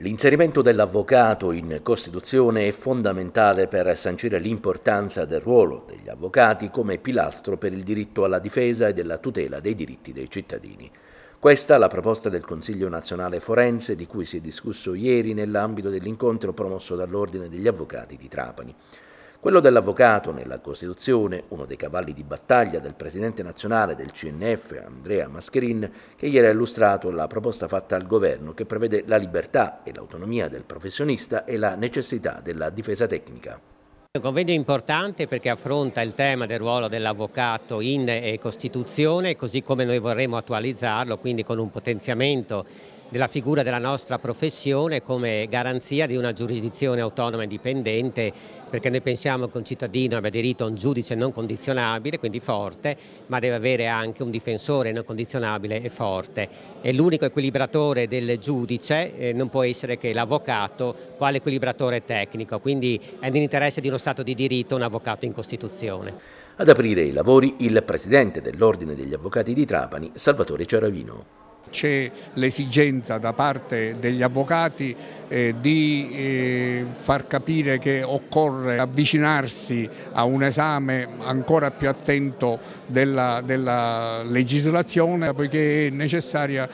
L'inserimento dell'avvocato in Costituzione è fondamentale per sancire l'importanza del ruolo degli avvocati come pilastro per il diritto alla difesa e della tutela dei diritti dei cittadini. Questa è la proposta del Consiglio nazionale forense di cui si è discusso ieri nell'ambito dell'incontro promosso dall'Ordine degli Avvocati di Trapani. Quello dell'avvocato nella Costituzione, uno dei cavalli di battaglia del presidente nazionale del CNF Andrea Mascherin, che ieri ha illustrato la proposta fatta al governo che prevede la libertà e l'autonomia del professionista e la necessità della difesa tecnica. Un convegno importante perché affronta il tema del ruolo dell'avvocato in eh, Costituzione, così come noi vorremmo attualizzarlo, quindi con un potenziamento della figura della nostra professione come garanzia di una giurisdizione autonoma e indipendente perché noi pensiamo che un cittadino abbia diritto a un giudice non condizionabile, quindi forte, ma deve avere anche un difensore non condizionabile e forte. E l'unico equilibratore del giudice eh, non può essere che l'avvocato quale equilibratore tecnico, quindi è nell'interesse di uno Stato di diritto un avvocato in Costituzione. Ad aprire i lavori il presidente dell'Ordine degli Avvocati di Trapani, Salvatore Ceravino. C'è l'esigenza da parte degli avvocati eh, di eh, far capire che occorre avvicinarsi a un esame ancora più attento della, della legislazione poiché è necessaria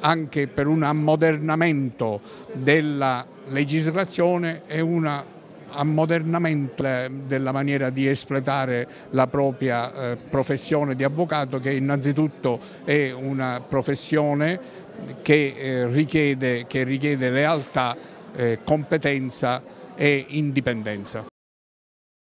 anche per un ammodernamento della legislazione e una ammodernamento eh, della maniera di espletare la propria eh, professione di avvocato che innanzitutto è una professione che, eh, richiede, che richiede lealtà, competenza e indipendenza.